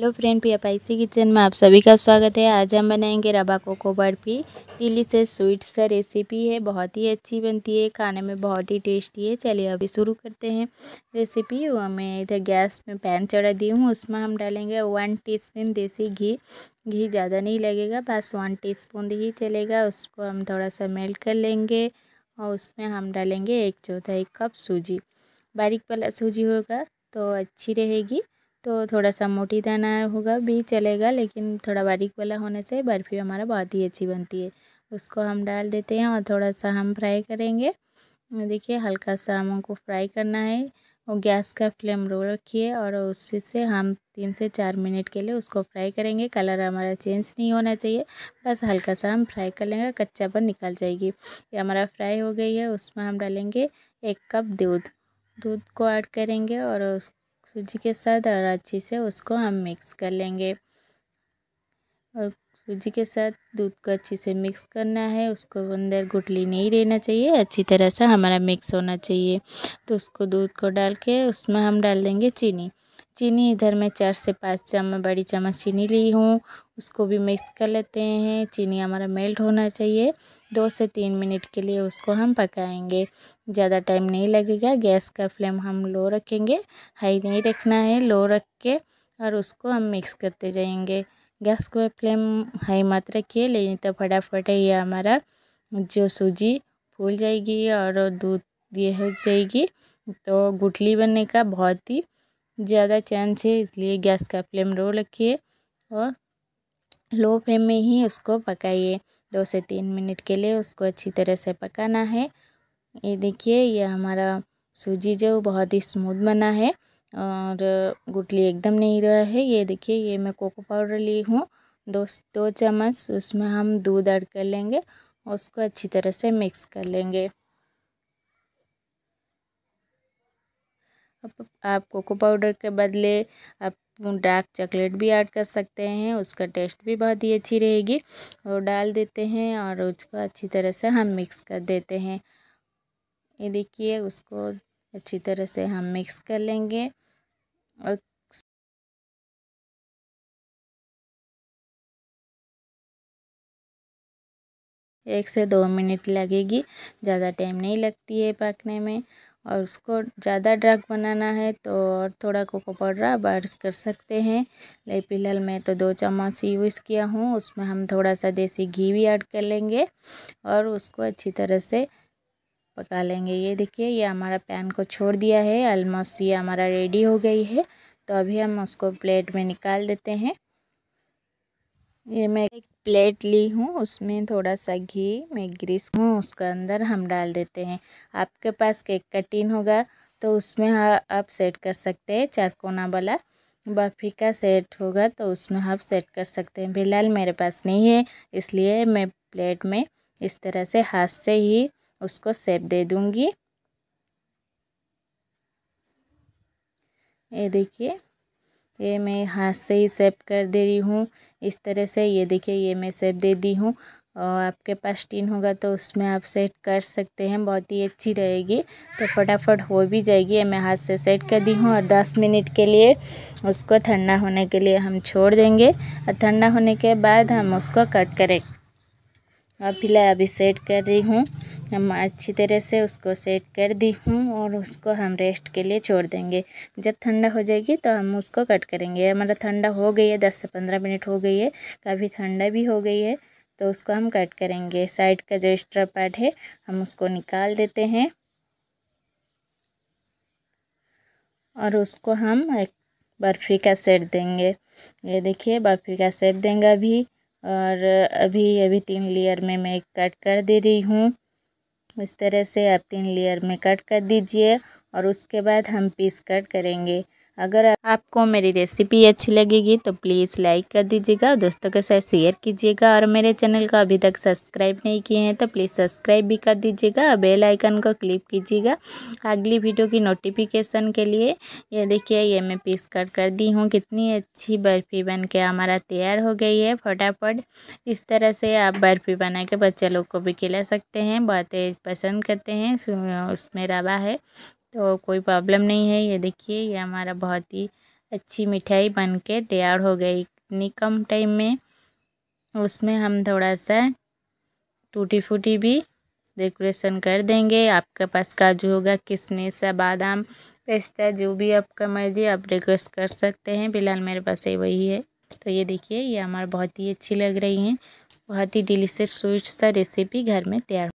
hello friend पी पाइसी kitchen में आप सभी का स्वागत है आज हम बनाएंगे रबा कोको बर्फी से स्वीट सा रेसिपी है बहुत ही अच्छी बनती है खाने में बहुत ही टेस्टी है चलिए अभी शुरू करते हैं रेसिपी वो मैं इधर गैस में पैन चढ़ा दी हूँ उसमें हम डालेंगे वन टीस्पून देसी घी घी ज़्यादा नहीं लगेगा बस वन टी स्पून ही चलेगा उसको हम थोड़ा सा मेल्ट कर लेंगे और उसमें हम डालेंगे एक चौथाई कप सूजी बारीक वाला सूजी होगा तो अच्छी रहेगी तो थोड़ा सा मोटी दाना होगा भी चलेगा लेकिन थोड़ा बारीक वाला होने से बर्फ़ी हमारा बहुत ही अच्छी बनती है उसको हम डाल देते हैं और थोड़ा सा हम फ्राई करेंगे देखिए हल्का सा हम उनको फ्राई करना है और गैस का फ्लेम रो रखिए और उसी से हम तीन से चार मिनट के लिए उसको फ्राई करेंगे कलर हमारा चेंज नहीं होना चाहिए बस हल्का सा हम फ्राई कर लेंगे कच्चा पर निकल जाएगी ये हमारा फ्राई हो गई है उसमें हम डालेंगे एक कप दूध दूध को ऐड करेंगे और उस सूजी के साथ और अच्छे से उसको हम मिक्स कर लेंगे और सूजी के साथ दूध को अच्छे से मिक्स करना है उसको अंदर गुटली नहीं रहना चाहिए अच्छी तरह से हमारा मिक्स होना चाहिए तो उसको दूध को डाल के उसमें हम डाल देंगे चीनी चीनी इधर मैं चार से पाँच चम्मच बड़ी चम्मच चीनी ली हूँ उसको भी मिक्स कर लेते हैं चीनी हमारा मेल्ट होना चाहिए दो से तीन मिनट के लिए उसको हम पकाएंगे ज़्यादा टाइम नहीं लगेगा गैस का फ्लेम हम लो रखेंगे हाई नहीं रखना है लो रख के और उसको हम मिक्स करते जाएंगे गैस का फ्लेम हाई मत रखिए लेकिन तो फटाफट ये हमारा जो सूजी फूल जाएगी और दूध ये हो जाएगी तो गुटली बनने का बहुत ही ज़्यादा चांस है इसलिए गैस का फ्लेम लो रखिए और लो फ्लेम में ही उसको पकाइए दो से तीन मिनट के लिए उसको अच्छी तरह से पकाना है ये देखिए ये हमारा सूजी जो बहुत ही स्मूथ बना है और गुटली एकदम नहीं रहा है ये देखिए ये मैं कोको पाउडर ली हूँ दो दो चम्मच उसमें हम दूध ऐड कर लेंगे उसको अच्छी तरह से मिक्स कर लेंगे आप आप कोको पाउडर के बदले आप डार्क चॉकलेट भी ऐड कर सकते हैं उसका टेस्ट भी बहुत ही अच्छी रहेगी और डाल देते हैं और उसको अच्छी तरह से हम मिक्स कर देते हैं ये देखिए उसको अच्छी तरह से हम मिक्स कर लेंगे और एक से दो मिनट लगेगी ज़्यादा टाइम नहीं लगती है पकने में और उसको ज़्यादा डार्क बनाना है तो और थोड़ा कोको पाउडर बार कर सकते हैं ले फिलहाल मैं तो दो चम्मच यूज़ किया हूँ उसमें हम थोड़ा सा देसी घी भी ऐड कर लेंगे और उसको अच्छी तरह से पका लेंगे ये देखिए ये हमारा पैन को छोड़ दिया है ऑलमोस्ट ये हमारा रेडी हो गई है तो अभी हम उसको प्लेट में निकाल देते हैं ये मैं एक प्लेट ली हूँ उसमें थोड़ा सा घी मैं ग्रीस हूँ उसके अंदर हम डाल देते हैं आपके पास केक का होगा तो उसमें हाँ आप सेट कर सकते हैं चार कोना वाला बर्फ़ी का सेट होगा तो उसमें आप सेट कर सकते हैं फिलहाल मेरे पास नहीं है इसलिए मैं प्लेट में इस तरह से हाथ से ही उसको सेप दे दूँगी ये देखिए ये मैं हाथ से ही सेप कर दे रही हूँ इस तरह से ये देखिए ये मैं सेप दे दी हूँ और आपके पास टीन होगा तो उसमें आप सेट कर सकते हैं बहुत ही अच्छी रहेगी तो फटाफट हो भी जाएगी मैं हाथ से सेट कर दी हूँ और 10 मिनट के लिए उसको ठंडा होने के लिए हम छोड़ देंगे और ठंडा होने के बाद हम उसको कट करेंगे अब फिलहाल अभी सेट कर रही हूँ हम अच्छी तरह से उसको सेट कर दी हूँ और उसको हम रेस्ट के लिए छोड़ देंगे जब ठंडा हो जाएगी तो हम उसको कट करेंगे हमारा मतलब ठंडा हो गई है दस से पंद्रह मिनट हो गई है काफ़ी ठंडा भी हो गई है तो उसको हम कट करेंगे साइड का जो एक्स्ट्रा पार्ट है हम उसको निकाल देते हैं और उसको हम एक बर्फ़ी का सेट देंगे ये देखिए बर्फ़ी का सेट देंगे अभी और अभी अभी तीन लेयर में मैं कट कर दे रही हूँ इस तरह से आप तीन लेयर में कट कर दीजिए और उसके बाद हम पीस कट करेंगे अगर आपको मेरी रेसिपी अच्छी लगेगी तो प्लीज़ लाइक कर दीजिएगा दोस्तों के साथ शेयर कीजिएगा और मेरे चैनल को अभी तक सब्सक्राइब नहीं किए हैं तो प्लीज़ सब्सक्राइब भी कर दीजिएगा बेल आइकन को क्लिक कीजिएगा अगली वीडियो की नोटिफिकेशन के लिए ये देखिए ये मैं पीस कट कर दी हूँ कितनी अच्छी बर्फ़ी बन के हमारा तैयार हो गई है फटाफट इस तरह से आप बर्फ़ी बना के बच्चे लोग को भी खिला सकते हैं बहुत पसंद करते हैं उसमें रवा है तो कोई प्रॉब्लम नहीं है ये देखिए ये हमारा बहुत ही अच्छी मिठाई बन के तैयार हो गई इतनी कम टाइम में उसमें हम थोड़ा सा टूटी फूटी भी डेकोरेशन कर देंगे आपके पास काजू होगा किशमिश या बादाम पिस्ता जो भी आपका मर्जी आप रिक्वेस्ट कर सकते हैं फिलहाल मेरे पास ये वही है तो ये देखिए ये हमारे बहुत ही अच्छी लग रही हैं बहुत ही डिलीशियस स्वीट सा रेसिपी घर में तैयार